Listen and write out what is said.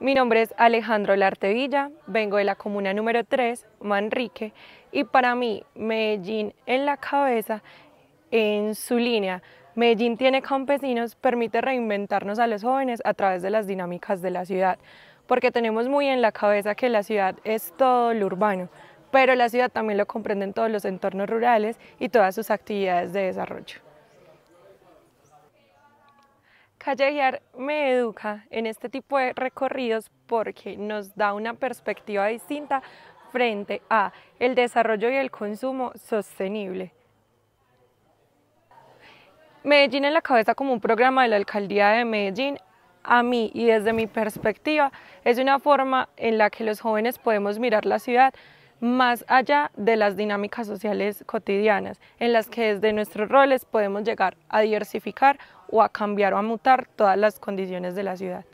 Mi nombre es Alejandro Lartevilla, vengo de la comuna número 3, Manrique, y para mí Medellín en la cabeza, en su línea, Medellín tiene campesinos, permite reinventarnos a los jóvenes a través de las dinámicas de la ciudad, porque tenemos muy en la cabeza que la ciudad es todo lo urbano, pero la ciudad también lo comprenden todos los entornos rurales y todas sus actividades de desarrollo. Callejear me educa en este tipo de recorridos porque nos da una perspectiva distinta frente a el desarrollo y el consumo sostenible. Medellín en la cabeza como un programa de la alcaldía de Medellín, a mí y desde mi perspectiva es una forma en la que los jóvenes podemos mirar la ciudad más allá de las dinámicas sociales cotidianas, en las que desde nuestros roles podemos llegar a diversificar o a cambiar o a mutar todas las condiciones de la ciudad.